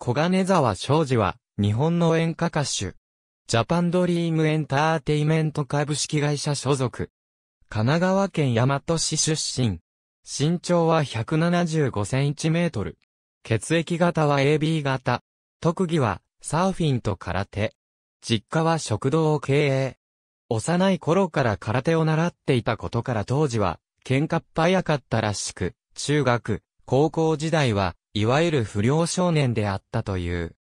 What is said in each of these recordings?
小金沢昌司は、日本の演歌歌手。ジャパンドリームエンターテイメント株式会社所属。神奈川県大和市出身。身長は175センチメートル。血液型は AB 型。特技は、サーフィンと空手。実家は食堂を経営。幼い頃から空手を習っていたことから当時は、喧嘩っ早かったらしく、中学、高校時代は、いわゆる不良少年であったという。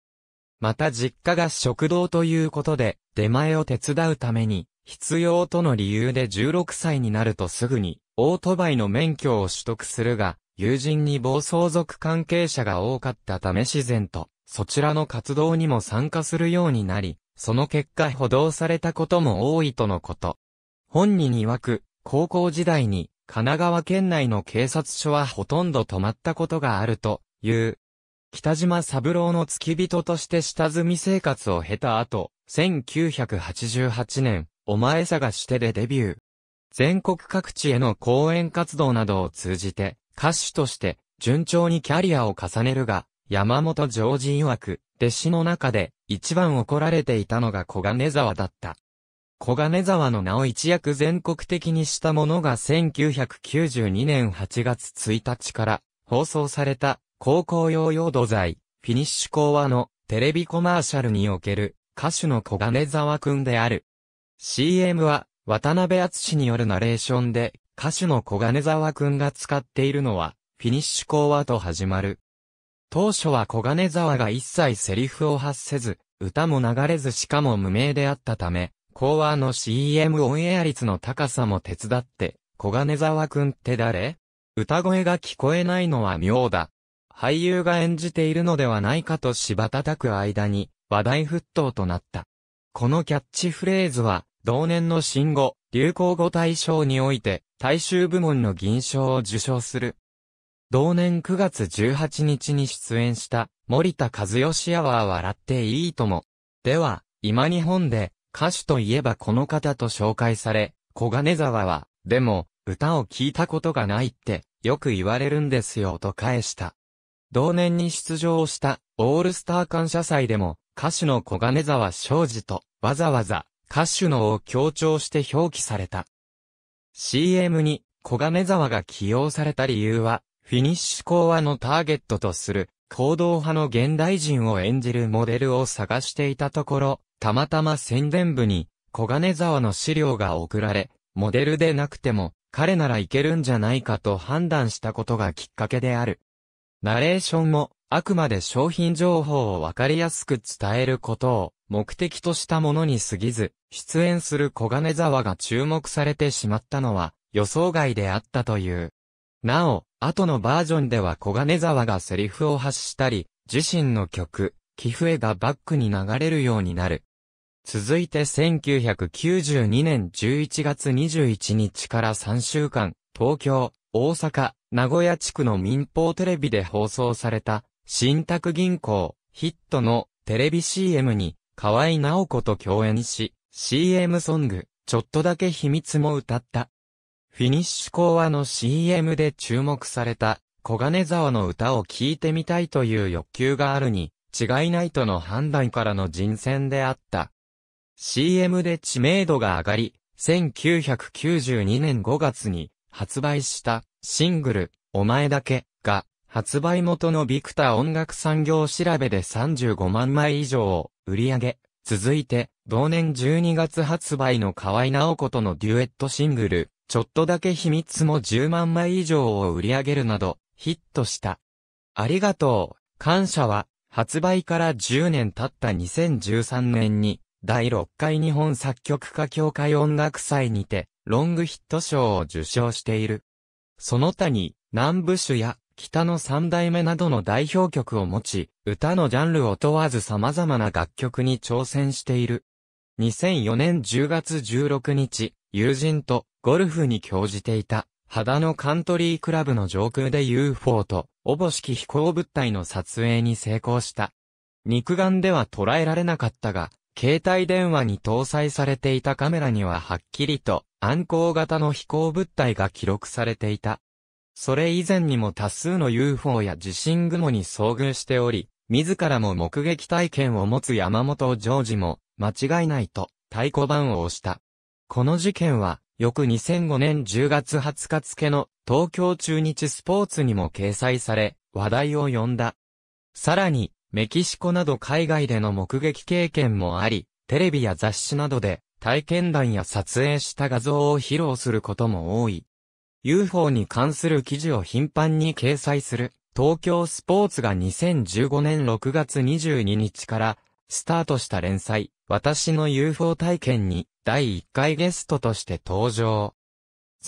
また実家が食堂ということで、出前を手伝うために、必要との理由で16歳になるとすぐに、オートバイの免許を取得するが、友人に暴走族関係者が多かったため自然と、そちらの活動にも参加するようになり、その結果補導されたことも多いとのこと。本人曰く、高校時代に、神奈川県内の警察署はほとんど泊まったことがあると、いう。北島三郎の付き人として下積み生活を経た後、1988年、お前探してでデビュー。全国各地への講演活動などを通じて、歌手として順調にキャリアを重ねるが、山本常人曰く、弟子の中で一番怒られていたのが小金沢だった。小金沢の名を一躍全国的にしたものが1992年8月1日から放送された高校用用土材、フィニッシュ講話のテレビコマーシャルにおける歌手の小金沢くんである。CM は渡辺厚によるナレーションで歌手の小金沢くんが使っているのはフィニッシュ講話と始まる。当初は小金沢が一切セリフを発せず、歌も流れずしかも無名であったため、講話の CM オンエア率の高さも手伝って、小金沢くんって誰歌声が聞こえないのは妙だ。俳優が演じているのではないかとしばたたく間に話題沸騰となった。このキャッチフレーズは、同年の新語、流行語大賞において、大衆部門の銀賞を受賞する。同年9月18日に出演した、森田和義アワー笑っていいとも。では、今日本で、歌手といえばこの方と紹介され、小金沢は、でも、歌を聴いたことがないって、よく言われるんですよと返した。同年に出場したオールスター感謝祭でも歌手の小金沢昌司とわざわざ歌手のを強調して表記された。CM に小金沢が起用された理由は、フィニッシュ講話のターゲットとする行動派の現代人を演じるモデルを探していたところ、たまたま宣伝部に小金沢の資料が送られ、モデルでなくても彼ならいけるんじゃないかと判断したことがきっかけである。ナレーションも、あくまで商品情報をわかりやすく伝えることを目的としたものに過ぎず、出演する小金沢が注目されてしまったのは予想外であったという。なお、後のバージョンでは小金沢がセリフを発したり、自身の曲、寄付絵がバックに流れるようになる。続いて1992年11月21日から3週間、東京、大阪、名古屋地区の民放テレビで放送された、新宅銀行、ヒットのテレビ CM に、河合直子と共演し、CM ソング、ちょっとだけ秘密も歌った。フィニッシュ講話の CM で注目された、小金沢の歌を聴いてみたいという欲求があるに、違いないとの判断からの人選であった。CM で知名度が上がり、1992年5月に発売したシングル、お前だけが発売元のビクタ音楽産業調べで35万枚以上を売り上げ、続いて同年12月発売の河合直子とのデュエットシングル、ちょっとだけ秘密も10万枚以上を売り上げるなどヒットした。ありがとう、感謝は発売から10年経った2013年に第6回日本作曲家協会音楽祭にてロングヒット賞を受賞している。その他に、南部種や北の三代目などの代表曲を持ち、歌のジャンルを問わず様々な楽曲に挑戦している。2004年10月16日、友人とゴルフに興じていた、肌のカントリークラブの上空で UFO と、おぼしき飛行物体の撮影に成功した。肉眼では捉えられなかったが、携帯電話に搭載されていたカメラにははっきりと暗光型の飛行物体が記録されていた。それ以前にも多数の UFO や地震雲に遭遇しており、自らも目撃体験を持つ山本ジョージも、間違いないと、太鼓判を押した。この事件は、翌2005年10月20日付の東京中日スポーツにも掲載され、話題を呼んだ。さらに、メキシコなど海外での目撃経験もあり、テレビや雑誌などで体験談や撮影した画像を披露することも多い。UFO に関する記事を頻繁に掲載する、東京スポーツが2015年6月22日からスタートした連載、私の UFO 体験に第1回ゲストとして登場。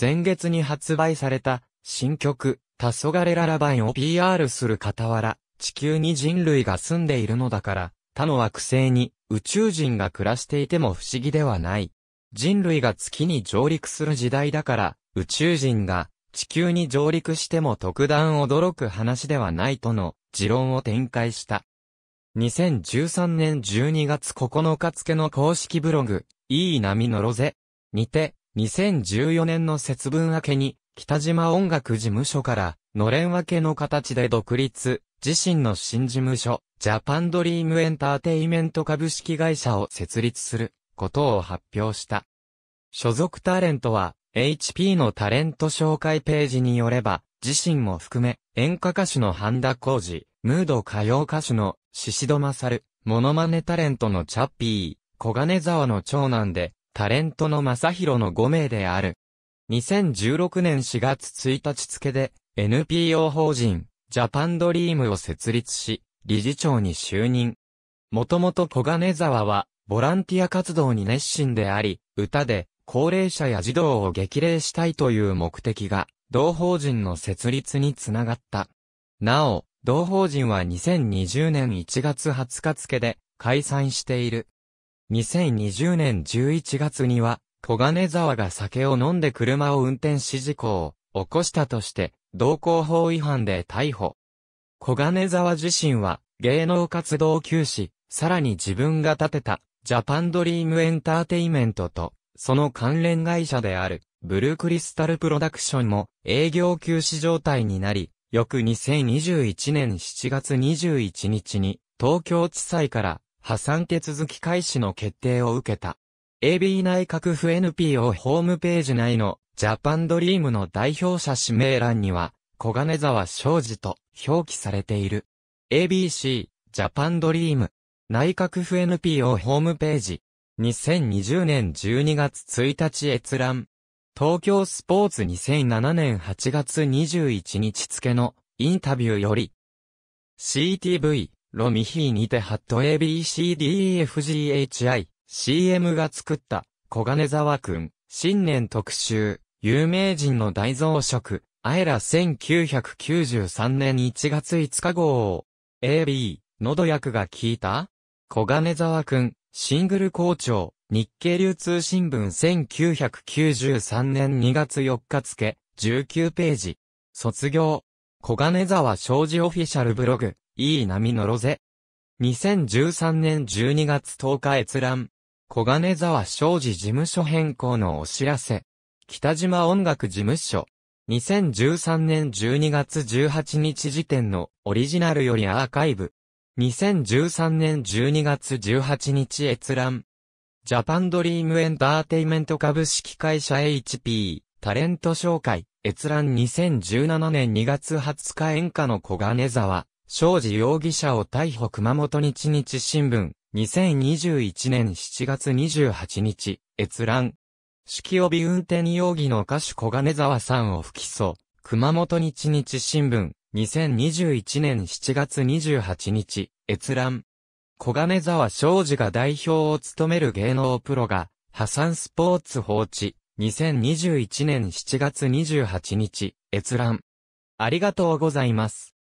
前月に発売された新曲、黄昏ララバンを PR する傍ら、地球に人類が住んでいるのだから、他の惑星に宇宙人が暮らしていても不思議ではない。人類が月に上陸する時代だから、宇宙人が地球に上陸しても特段驚く話ではないとの持論を展開した。2013年12月9日付の公式ブログ、いい波のロゼにて、2014年の節分明けに、北島音楽事務所から、のれん分けの形で独立、自身の新事務所、ジャパンドリームエンターテイメント株式会社を設立することを発表した。所属タレントは、HP のタレント紹介ページによれば、自身も含め、演歌歌手の半田浩二、ムード歌謡歌手の宍戸ル、モノマネタレントのチャッピー、小金沢の長男で、タレントの正ロの5名である。2016年4月1日付で、NPO 法人、ジャパンドリームを設立し、理事長に就任。もともと小金沢は、ボランティア活動に熱心であり、歌で、高齢者や児童を激励したいという目的が、同法人の設立につながった。なお、同法人は2020年1月20日付で解散している。2020年11月には、小金沢が酒を飲んで車を運転し事故を起こしたとして、道交法違反で逮捕。小金沢自身は、芸能活動休止、さらに自分が建てた、ジャパンドリームエンターテイメントと、その関連会社である、ブルークリスタルプロダクションも営業休止状態になり、翌2021年7月21日に、東京地裁から破産手続き開始の決定を受けた。AB 内閣府 NPO ホームページ内のジャパンドリームの代表者指名欄には、小金沢昌司と表記されている。ABC、ジャパンドリーム。内閣府 NPO ホームページ。2020年12月1日閲覧。東京スポーツ2007年8月21日付のインタビューより。CTV、ロミヒーにてハット ABCDEFGHI、CM が作った、小金沢くん、新年特集。有名人の大増殖、あえら1993年1月5日号 AB、喉役が効いた小金沢くん、シングル校長、日経流通新聞1993年2月4日付、19ページ。卒業。小金沢商事オフィシャルブログ、いい波のろぜ。2013年12月10日閲覧。小金沢商事事務所変更のお知らせ。北島音楽事務所。2013年12月18日時点のオリジナルよりアーカイブ。2013年12月18日閲覧。ジャパンドリームエンターテイメント株式会社 HP タレント紹介閲覧2017年2月20日演歌の小金沢庄司容疑者を逮捕熊本日日新聞2021年7月28日閲覧四季帯運転容疑の歌手小金沢さんを不起訴。熊本日日新聞、2021年7月28日、閲覧。小金沢昌司が代表を務める芸能プロが、破産スポーツ放置、2021年7月28日、閲覧。ありがとうございます。